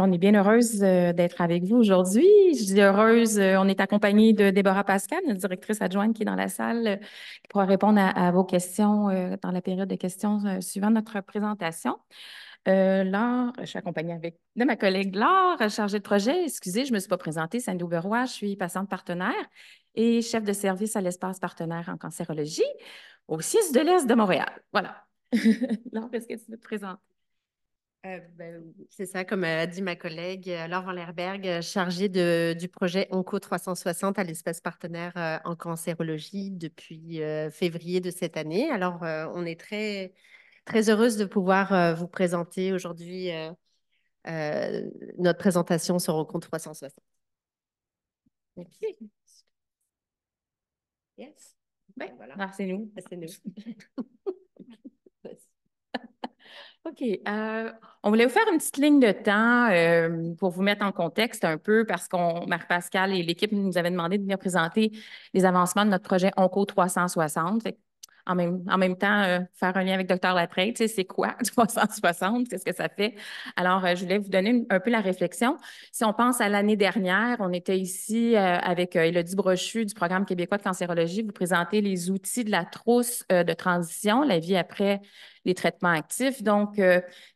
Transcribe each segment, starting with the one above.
on est bien heureuse euh, d'être avec vous aujourd'hui. Je suis heureuse, euh, on est accompagné de Déborah Pascal, notre directrice adjointe qui est dans la salle, euh, qui pourra répondre à, vos questions dans la période de questions suivant notre présentation. Laure, je suis accompagnée avec, de ma collègue Laure, chargée de projet. Excusez, je ne me suis pas présentée, Sandy je suis patiente partenaire et chef de service à l'espace partenaire en cancérologie au 6 de l'Est de Montréal. Voilà. Laure, est-ce que tu veux te présenter? Euh, ben, c'est ça, comme euh, a dit ma collègue euh, Laure Van Lerberg, chargée du projet Onco 360 à l'espace partenaire en cancérologie depuis février de cette année. Alors, on est très, très heureuse de pouvoir vous présenter aujourd'hui notre présentation sur Onco 360. Merci. Yes. c'est nous. c'est nous. OK. Euh, on voulait vous faire une petite ligne de temps euh, pour vous mettre en contexte un peu parce qu'on, Marc-Pascal et l'équipe nous avaient demandé de venir présenter les avancements de notre projet ONCO 360 en même, en même temps, euh, faire un lien avec Docteur Lapré, c'est quoi 360? Qu'est-ce que ça fait? Alors, euh, je voulais vous donner un peu la réflexion. Si on pense à l'année dernière, on était ici euh, avec Élodie Brochu du Programme québécois de cancérologie, vous présenter les outils de la trousse de transition, la vie après les traitements actifs. Donc,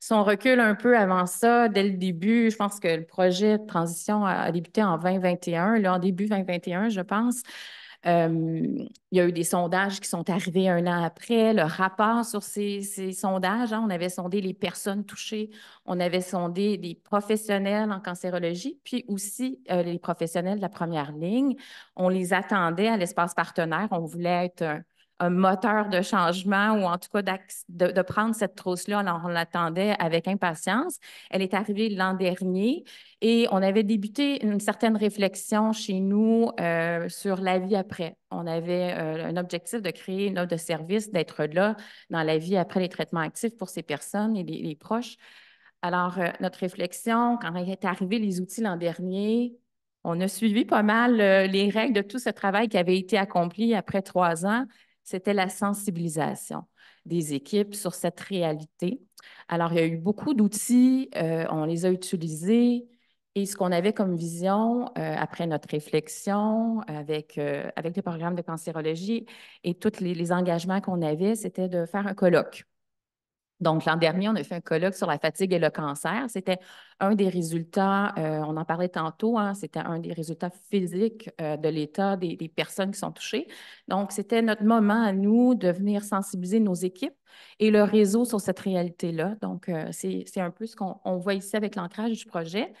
si on recule un peu avant ça, dès le début, je pense que le projet de transition a, débuté en 2021, là, en début 2021, je pense il y a eu des sondages qui sont arrivés un an après, le rapport sur ces, ces sondages. Hein, on avait sondé les personnes touchées, on avait sondé des professionnels en cancérologie, puis aussi euh, les professionnels de la première ligne. On les attendait à l'espace partenaire. On voulait être un, un moteur de changement ou en tout cas de, prendre cette trousse-là. Alors, on l'attendait avec impatience. Elle est arrivée l'an dernier et on avait débuté une certaine réflexion chez nous euh, sur la vie après. On avait euh, un objectif de créer une offre de service, d'être là dans la vie après les traitements actifs pour ces personnes et les, proches. Alors, euh, notre réflexion, quand est arrivé les outils l'an dernier, on a suivi pas mal les règles de tout ce travail qui avait été accompli après trois ans c'était la sensibilisation des équipes sur cette réalité. Alors, il y a eu beaucoup d'outils, euh, on les a utilisés. Et ce qu'on avait comme vision euh, après notre réflexion avec, euh, avec les programmes de cancérologie et tous les engagements qu'on avait, c'était de faire un colloque donc, l'an dernier, on a fait un colloque sur la fatigue et le cancer. C'était un des résultats, euh, on en parlait tantôt, hein, c'était un des résultats physiques euh, de l'état des, personnes qui sont touchées. Donc, c'était notre moment à nous de venir sensibiliser nos équipes et le réseau sur cette réalité-là. Donc, euh, c'est un peu ce qu'on voit ici avec l'ancrage du projet.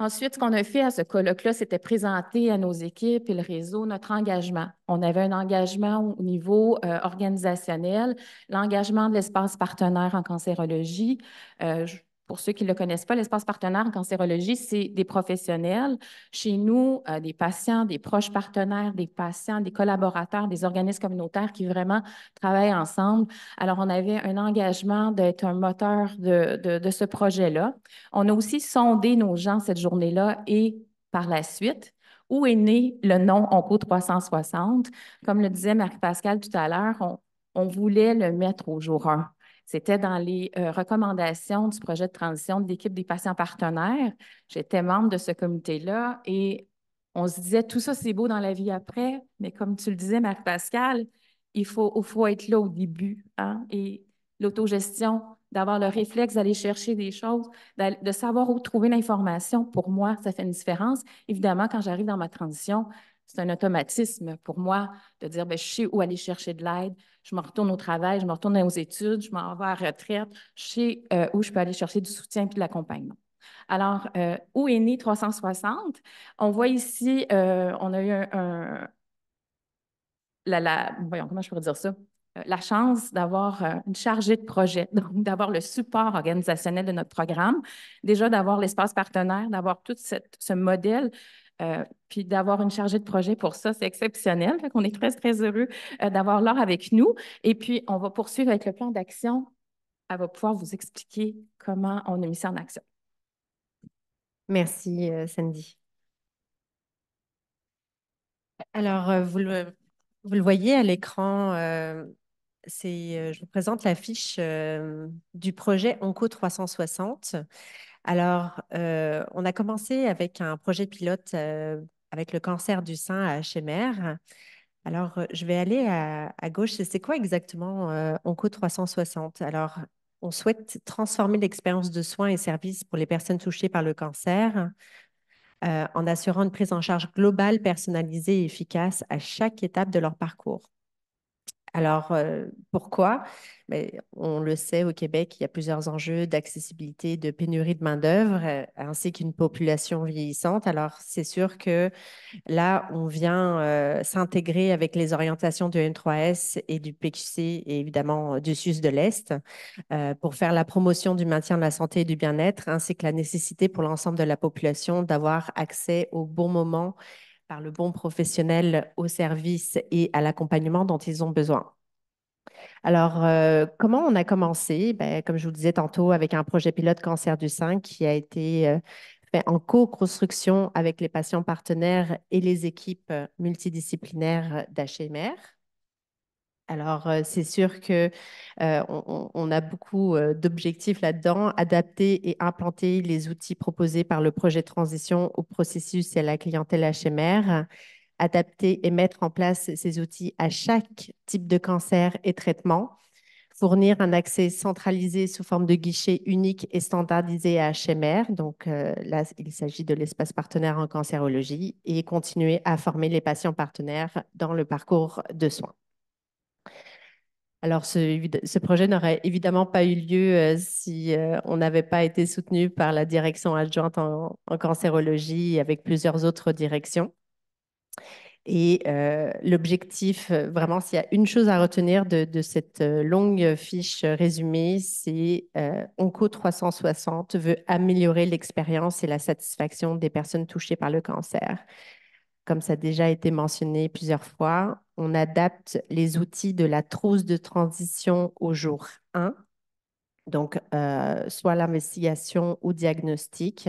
Ensuite, ce qu'on a fait à ce colloque-là, c'était présenter à nos équipes et le réseau notre engagement. On avait un engagement au niveau euh, organisationnel, l'engagement de l'espace partenaire en cancérologie. Euh, pour ceux qui ne le connaissent pas, l'espace partenaire en cancérologie, c'est des professionnels. Chez nous, euh, des patients, des proches partenaires, des patients, des collaborateurs, des organismes communautaires qui vraiment travaillent ensemble. Alors, on avait un engagement d'être un moteur de, de, ce projet-là. On a aussi sondé nos gens cette journée-là et par la suite, où est né le nom Onco 360? Comme le disait Marc-Pascal tout à l'heure, on, on voulait le mettre au jour 1 c'était dans les euh, recommandations du projet de transition de l'équipe des patients partenaires. J'étais membre de ce comité-là et on se disait tout ça, c'est beau dans la vie après, mais comme tu le disais, Marc-Pascal, il faut, faut être là au début. Hein, et l'autogestion, d'avoir le réflexe d'aller chercher des choses, de savoir où trouver l'information, pour moi, ça fait une différence. Évidemment, quand j'arrive dans ma transition, c'est un automatisme pour moi de dire, bien, je sais où aller chercher de l'aide, je me retourne au travail, je me retourne aux études, je m'en vais à retraite, je sais euh, où je peux aller chercher du soutien et de l'accompagnement. Alors, euh, où est né 360? On voit ici, euh, on a eu un, la, voyons, comment je pourrais dire ça? la chance d'avoir une chargée de projet, donc d'avoir le support organisationnel de notre programme, déjà d'avoir l'espace partenaire, d'avoir tout ce modèle euh, puis d'avoir une chargée de projet pour ça, c'est exceptionnel. Fait qu'on est très, très heureux euh, d'avoir Laure avec nous. Et puis, on va poursuivre avec le plan d'action. Elle va pouvoir vous expliquer comment on a mis ça en action. Merci, euh, Sandy. Alors, vous le, vous le voyez à l'écran, je vous présente la fiche du projet ONCO 360. Alors, euh, on a commencé avec un projet pilote euh, avec le cancer du sein à HMR. Alors, euh, je vais aller à, gauche. C'est quoi exactement Onco 360 Alors, on souhaite transformer l'expérience de soins et services pour les personnes touchées par le cancer en assurant une prise en charge globale, personnalisée et efficace à chaque étape de leur parcours. Alors, euh, pourquoi ben, On le sait, au Québec, il y a plusieurs enjeux d'accessibilité, de pénurie de main-d'œuvre, euh, ainsi qu'une population vieillissante. Alors, c'est sûr que là, on vient euh, s'intégrer avec les orientations du N3S et du PQC et évidemment du SUS de l'Est pour faire la promotion du maintien de la santé et du bien-être, ainsi que la nécessité pour l'ensemble de la population d'avoir accès au bon moment par le bon professionnel au service et à l'accompagnement dont ils ont besoin. Alors, euh, comment on a commencé ben, Comme je vous le disais tantôt, avec un projet pilote cancer du sein qui a été euh, fait en co-construction avec les patients partenaires et les équipes euh, multidisciplinaires d'HMR. Alors, euh, c'est sûr que euh, on, a beaucoup euh, d'objectifs là-dedans, adapter et implanter les outils proposés par le projet de transition au processus et à la clientèle HMR, adapter et mettre en place ces outils à chaque type de cancer et traitement, fournir un accès centralisé sous forme de guichet unique et standardisé à HMR, donc là, il s'agit de l'espace partenaire en cancérologie, et continuer à former les patients partenaires dans le parcours de soins. Alors, ce, projet n'aurait évidemment pas eu lieu euh, si euh, on n'avait pas été soutenu par la direction adjointe en, cancérologie avec plusieurs autres directions. Et euh, l'objectif, vraiment, s'il y a une chose à retenir de, de cette longue fiche résumée, c'est Onco 360 veut améliorer l'expérience et la satisfaction des personnes touchées par le cancer comme ça a déjà été mentionné plusieurs fois, on adapte les outils de la trousse de transition au jour 1 donc euh, soit l'investigation ou diagnostic,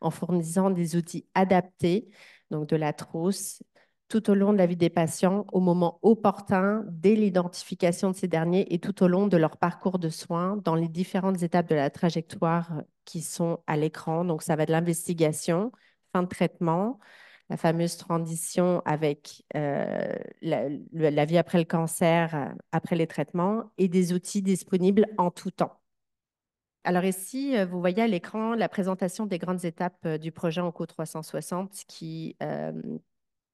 en fournissant des outils adaptés, donc de la trousse, tout au long de la vie des patients, au moment opportun, dès l'identification de ces derniers et tout au long de leur parcours de soins, dans les différentes étapes de la trajectoire qui sont à l'écran. Donc ça va de l'investigation, fin de traitement, la fameuse transition avec euh, la, vie après le cancer, euh, après les traitements, et des outils disponibles en tout temps. Alors ici, euh, vous voyez à l'écran la présentation des grandes étapes du projet Onco 360 qui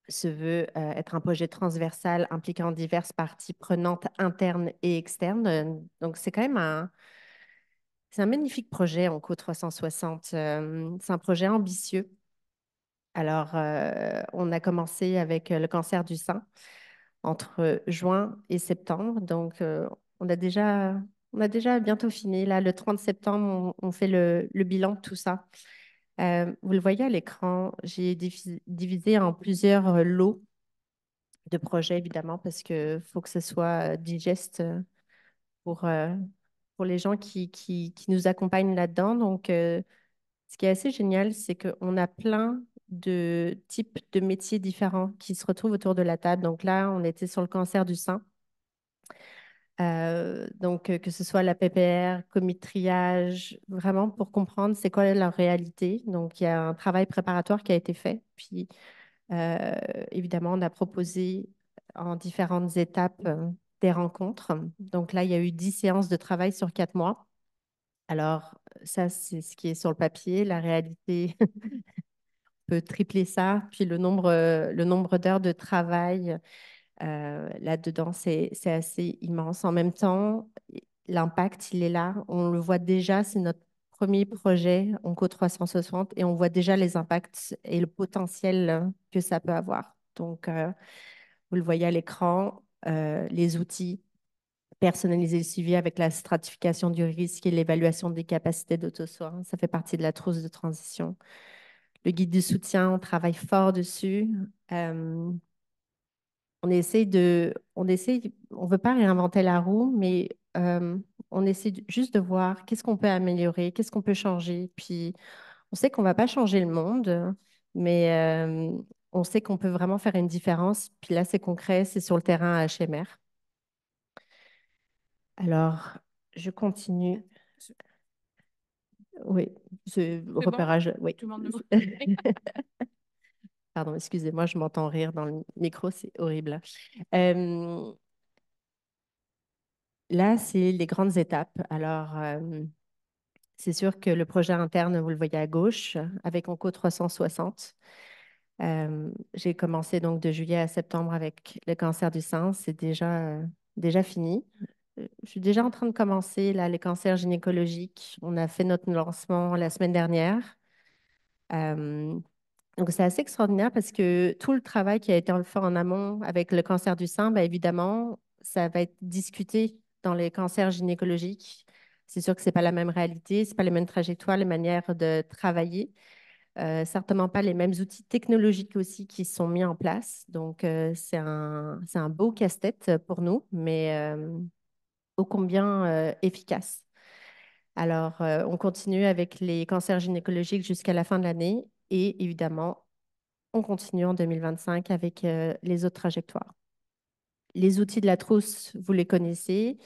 se veut être un projet transversal impliquant diverses parties prenantes internes et externes. Donc c'est quand même un, c'est un magnifique projet Onco 360. c'est un projet ambitieux alors, euh, on a commencé avec euh, le cancer du sein entre juin et septembre. Donc, euh, on, a déjà, on a déjà bientôt fini. Là, le 30 septembre, on, fait le, bilan de tout ça. vous le voyez à l'écran, j'ai divisé en plusieurs lots de projets, évidemment, parce qu'il faut que ce soit digeste pour, pour les gens qui, qui, qui nous accompagnent là-dedans. Donc, ce qui est assez génial, c'est qu'on a plein de types de métiers différents qui se retrouvent autour de la table. Donc là, on était sur le cancer du sein. Euh, donc, euh, que ce soit la PPR, comité de triage, vraiment pour comprendre c'est quoi leur réalité. Donc, il y a un travail préparatoire qui a été fait. Puis, euh, évidemment, on a proposé en différentes étapes des rencontres. Donc là, il y a eu dix séances de travail sur quatre mois. Alors, ça, c'est ce qui est sur le papier. La réalité, peut tripler ça. Puis le nombre, euh, le nombre d'heures de travail euh, là-dedans, c'est assez immense. En même temps, l'impact, il est là. On le voit déjà, c'est notre premier projet on co 360 et on voit déjà les impacts et le potentiel hein, que ça peut avoir. Donc, euh, vous le voyez à l'écran, les outils personnaliser le suivi avec la stratification du risque et l'évaluation des capacités d'auto soin. Ça fait partie de la trousse de transition le guide du soutien, on travaille fort dessus. Euh, on essaie de, on essaie, on veut pas réinventer la roue, mais euh, on essaie juste de voir qu'est-ce qu'on peut améliorer, qu'est-ce qu'on peut changer. Puis on sait qu'on va pas changer le monde, mais euh, on sait qu'on peut vraiment faire une différence. Puis là, c'est concret, c'est sur le terrain à HMR. Alors, je continue. Oui, ce repérage. oui. Pardon, excusez-moi, je m'entends rire dans le micro, c'est horrible. là, c'est les grandes étapes. Alors, c'est sûr que le projet interne, vous le voyez à gauche, avec Onco 360. j'ai commencé donc de juillet à septembre avec le cancer du sein. C'est déjà, déjà fini je suis déjà en train de commencer là, les cancers gynécologiques. On a fait notre lancement la semaine dernière. Euh, donc, c'est assez extraordinaire parce que tout le travail qui a été fait en amont avec le cancer du sein, ben, évidemment, ça va être discuté dans les cancers gynécologiques. C'est sûr que ce n'est pas la même réalité, ce n'est pas les mêmes trajectoires, les manières de travailler. Euh, certainement pas les mêmes outils technologiques aussi qui sont mis en place. Donc, euh, c'est un, un, beau casse-tête pour nous, mais ô combien euh, efficace. Alors, euh, on continue avec les cancers gynécologiques jusqu'à la fin de l'année et évidemment, on continue en 2025 avec euh, les autres trajectoires. Les outils de la trousse, vous les connaissez.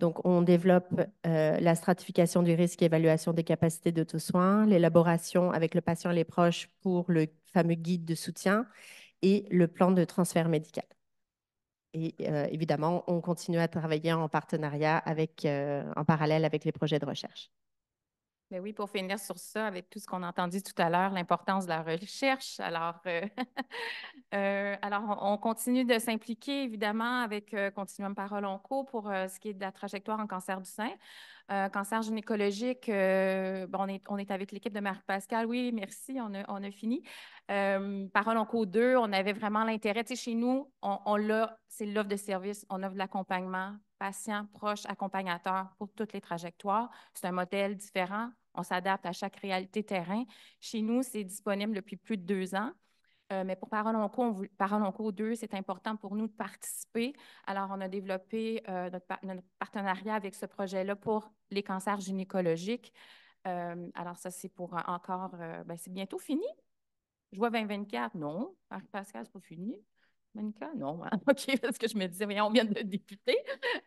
Donc, on développe la stratification du risque et évaluation des capacités d'auto-soins, l'élaboration avec le patient et les proches pour le fameux guide de soutien et le plan de transfert médical. Et euh, évidemment, on continue à travailler en partenariat avec, euh, en parallèle avec les projets de recherche. Ben oui, pour finir sur ça, avec tout ce qu'on a entendu tout à l'heure, l'importance de la recherche. Alors, euh, euh, alors on continue de s'impliquer évidemment avec euh, Continuum Parole cours pour ce qui est de la trajectoire en cancer du sein. cancer gynécologique, on, est, avec l'équipe de marc pascal Oui, merci, on a, fini. Parole Onco 2, on avait vraiment l'intérêt. chez nous, on, on l'a, c'est l'offre de service, on offre de l'accompagnement patient, proche, accompagnateur pour toutes les trajectoires. C'est un modèle différent. On s'adapte à chaque réalité terrain. Chez nous, c'est disponible depuis plus de deux ans. Euh, mais pour Parole en cours, cours 2, c'est important pour nous de participer. Alors, on a développé euh, notre, partenariat avec ce projet-là pour les cancers gynécologiques. Euh, alors, ça, c'est pour encore, ben, c'est bientôt fini. Je vois 2024, non, Pascal, c'est pas fini. Non, hein? OK, parce que je me disais, mais on vient de débuter.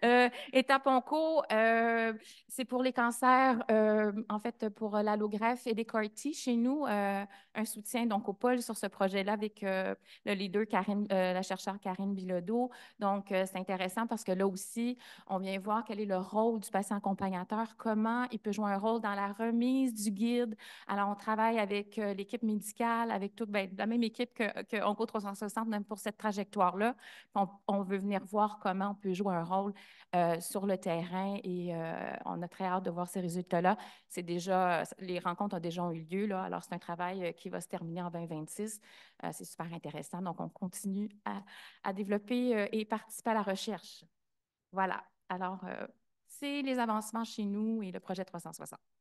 Euh, étape Onco, euh, c'est pour les cancers, euh, en fait, pour euh, l'allogreffe et des car chez nous, un soutien donc au pôle sur ce projet-là avec le leader, Karine, la chercheure Karine Bilodeau. Donc, c'est intéressant parce que là aussi, on vient voir quel est le rôle du patient accompagnateur, comment il peut jouer un rôle dans la remise du guide. Alors, on travaille avec l'équipe médicale, avec toute ben, la même équipe que, 360, même pour cette trajectoire là On, veut venir voir comment on peut jouer un rôle euh, sur le terrain et euh, on a très hâte de voir ces résultats-là. C'est déjà, les rencontres ont déjà eu lieu, là, alors c'est un travail euh, qui va se terminer en 2026. c'est super intéressant. Donc, on continue à, à développer et participer à la recherche. Voilà. Alors, c'est les avancements chez nous et le projet 360.